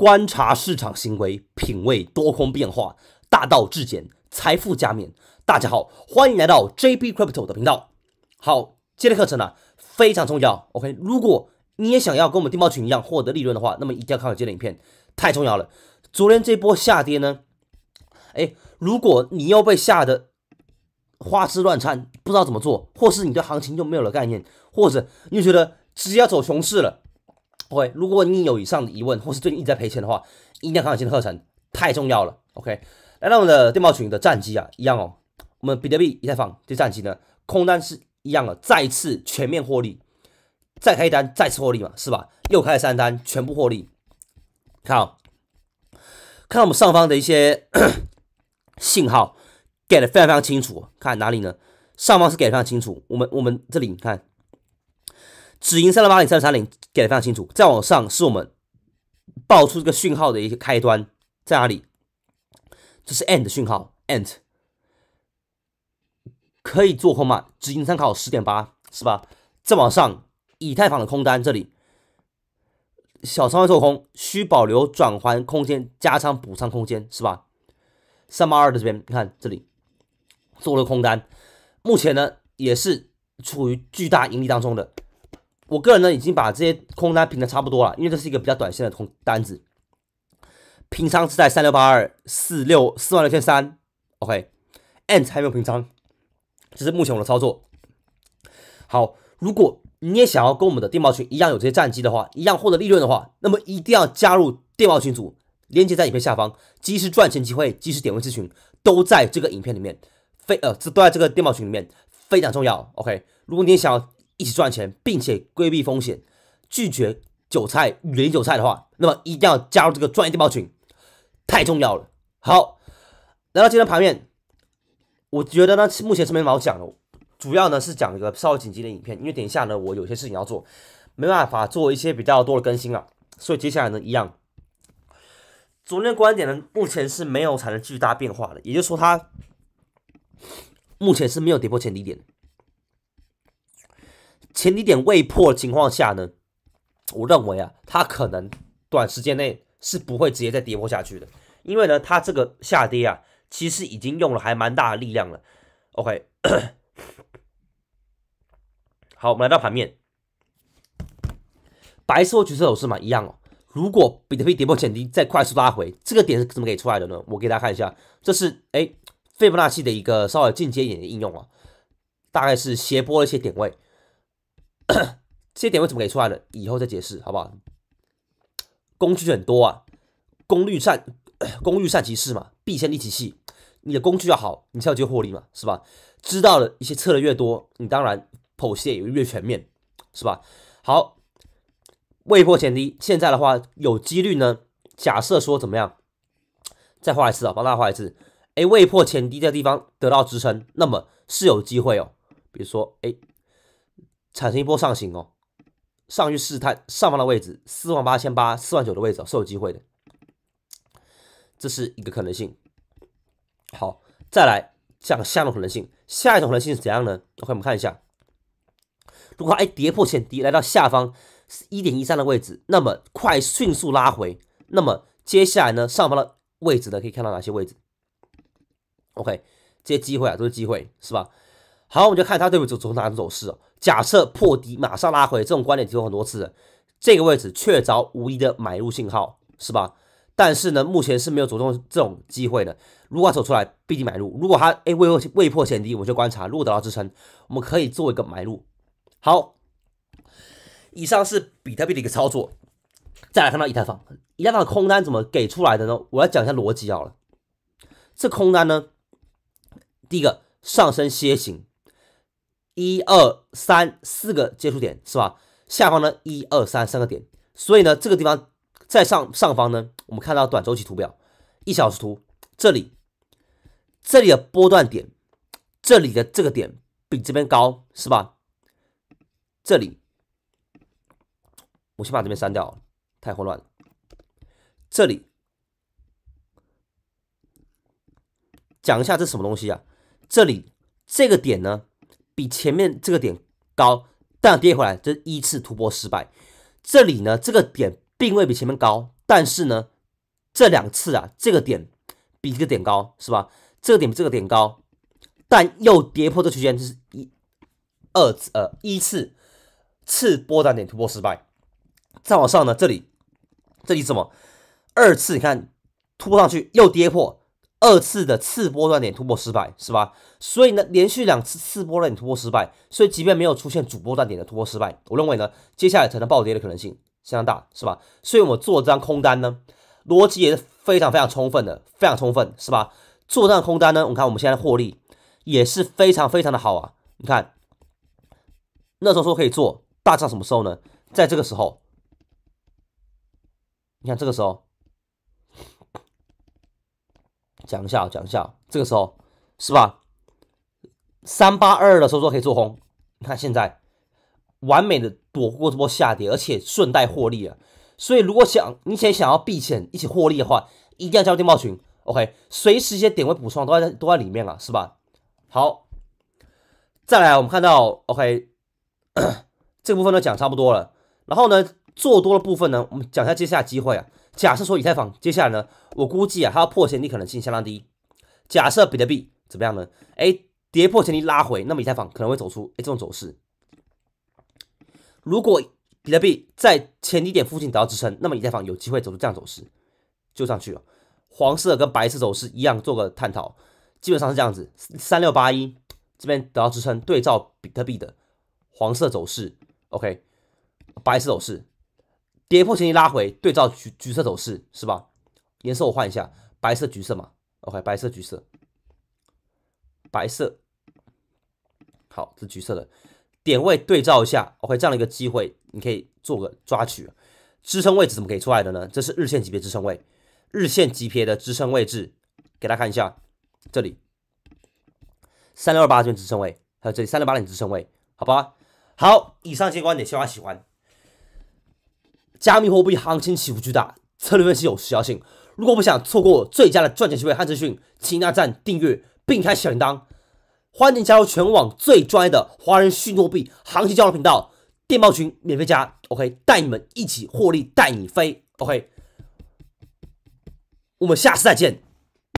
观察市场行为，品味多空变化，大道至简，财富加冕。大家好，欢迎来到 j b Crypto 的频道。好，今天课程呢非常重要。OK，如果你也想要跟我们电报群一样获得利润的话，那么一定要看好今天影片，太重要了。昨天这波下跌呢，哎，如果你又被吓得花枝乱颤，不知道怎么做，或是你对行情就没有了概念，或者就觉得只要走熊市了。不会，如果你有以上的疑问，或是最近一直在赔钱的话，一定要看今新的课程，太重要了。OK，来到我们的电报群的战绩啊，一样哦。我们比特币一再放这战绩呢，空单是一样的，再次全面获利，再开一单再次获利嘛，是吧？又开了三单，全部获利。看，看我们上方的一些 信号，给的非常非常清楚。看哪里呢？上方是给非常清楚。我们我们这里你看。止盈三六八零、三三零，给的非常清楚。再往上是我们爆出这个讯号的一个开端在哪里？这是 end 讯号，end 可以做空吗？止盈参考十点八，是吧？再往上，以太坊的空单这里，小仓位做空，需保留转换空间、加仓补仓空间，是吧？三八二的这边，你看这里做了空单，目前呢也是处于巨大盈利当中的。我个人呢已经把这些空单平的差不多了，因为这是一个比较短线的空单子，平仓是在三六八二四六四万六千三，OK，and 还没有平仓，这是目前我的操作。好，如果你也想要跟我们的电报群一样有这些战机的话，一样获得利润的话，那么一定要加入电报群组，链接在影片下方，即时赚钱机会，即时点位咨询都在这个影片里面，非呃这都在这个电报群里面，非常重要。OK，如果你想。一起赚钱，并且规避风险，拒绝韭菜，远离韭菜的话，那么一定要加入这个专业电报群，太重要了。好，来到今天盘面，我觉得呢，目前是没毛什么好讲的，主要呢是讲一个稍微紧急的影片，因为等一下呢，我有些事情要做，没办法做一些比较多的更新啊，所以接下来呢一样，昨天观点呢，目前是没有产生巨大变化的，也就是说，它目前是没有跌破前低点。前低点未破的情况下呢，我认为啊，它可能短时间内是不会直接再跌破下去的，因为呢，它这个下跌啊，其实已经用了还蛮大的力量了。OK，好，我们来到盘面，白色和橘色走势嘛一样哦。如果比特币跌破前低再快速拉回，这个点是怎么给出来的呢？我给大家看一下，这是哎费波那契的一个稍微进阶一点的应用啊，大概是斜波的一些点位。这些点位怎么给出来的？以后再解释好不好？工具很多啊，功率善 功率善其事嘛，必先利其器。你的工具要好，你才有机会获利嘛，是吧？知道了一些测的越多，你当然剖析也越全面，是吧？好，未破前低，现在的话有几率呢。假设说怎么样？再画一次啊，帮大家画一次。哎，未破前低这个地方得到支撑，那么是有机会哦。比如说，哎。产生一波上行哦，上去试探上方的位置，四万八千八、四万九的位置哦，是有机会的，这是一个可能性。好，再来讲下一种可能性，下一种可能性是怎样呢？OK，我们看一下，如果哎跌破前低，来到下方一点一三的位置，那么快迅速拉回，那么接下来呢，上方的位置呢，可以看到哪些位置？OK，这些机会啊，都是机会，是吧？好，我们就看它对不走走哪种走势哦。假设破底马上拉回，这种观点提过很多次，这个位置确凿无疑的买入信号是吧？但是呢，目前是没有主动这种机会的。如果走出来，必定买入；如果它哎未未破前低，我就观察，如果得到支撑，我们可以做一个买入。好，以上是比特币的一个操作，再来看到以太坊，以太坊空单怎么给出来的呢？我要讲一下逻辑好了，这空单呢，第一个上升楔形。一二三四个接触点是吧？下方呢一二三三个点，所以呢这个地方在上上方呢，我们看到短周期图表一小时图，这里这里的波段点，这里的这个点比这边高是吧？这里我先把这边删掉，太混乱了。这里讲一下这什么东西啊？这里这个点呢？比前面这个点高，但跌回来，这是依次突破失败。这里呢，这个点并未比前面高，但是呢，这两次啊，这个点比这个点高，是吧？这个点比这个点高，但又跌破这区间，就是一、二次呃，依次次波段点突破失败。再往上呢，这里这里什么？二次你看突破上去又跌破。二次的次波段点突破失败是吧？所以呢，连续两次次波段点突破失败，所以即便没有出现主波段点的突破失败，我认为呢，接下来才能暴跌的可能性相当大，是吧？所以我们做这张空单呢，逻辑也是非常非常充分的，非常充分，是吧？做这张空单呢，我们看我们现在获利也是非常非常的好啊。你看，那时候说可以做大涨，什么时候呢？在这个时候，你看这个时候。讲一下，讲一下，这个时候是吧？三八二的时候都可以做空，你看现在完美的躲过这波下跌，而且顺带获利啊。所以如果想你且想要避险、一起获利的话，一定要加入电报群。OK，随时一些点位补充都在都在里面了，是吧？好，再来，我们看到 OK，这部分都讲差不多了。然后呢，做多的部分呢，我们讲一下接下来机会啊。假设说以太坊接下来呢，我估计啊它要破前低可能性相当低。假设比特币怎么样呢？哎，跌破前低拉回，那么以太坊可能会走出哎这种走势。如果比特币在前低点附近得到支撑，那么以太坊有机会走出这样走势，就上去了。黄色跟白色走势一样，做个探讨，基本上是这样子。三六八一这边得到支撑，对照比特币的黄色走势，OK，白色走势。跌破前期拉回，对照橘橘色走势是吧？颜色我换一下，白色橘色嘛。OK，白色橘色，白色。好，这橘色的点位对照一下。OK，这样的一个机会，你可以做个抓取。支撑位置怎么给出来的呢？这是日线级别支撑位，日线级别的支撑位置给大家看一下，这里三六二八边支撑位，还有这里三六八点支撑位，好吧？好，以上这些观点，希望大家喜欢。加密货币行情起伏巨大，策略分析有时效性。如果不想错过最佳的赚钱机会和资讯，请按赞、订阅并开小铃铛。欢迎加入全网最专业的华人虚拟货币行情交流频道电报群，免费加。OK，带你们一起获利，带你飞。OK，我们下次再见。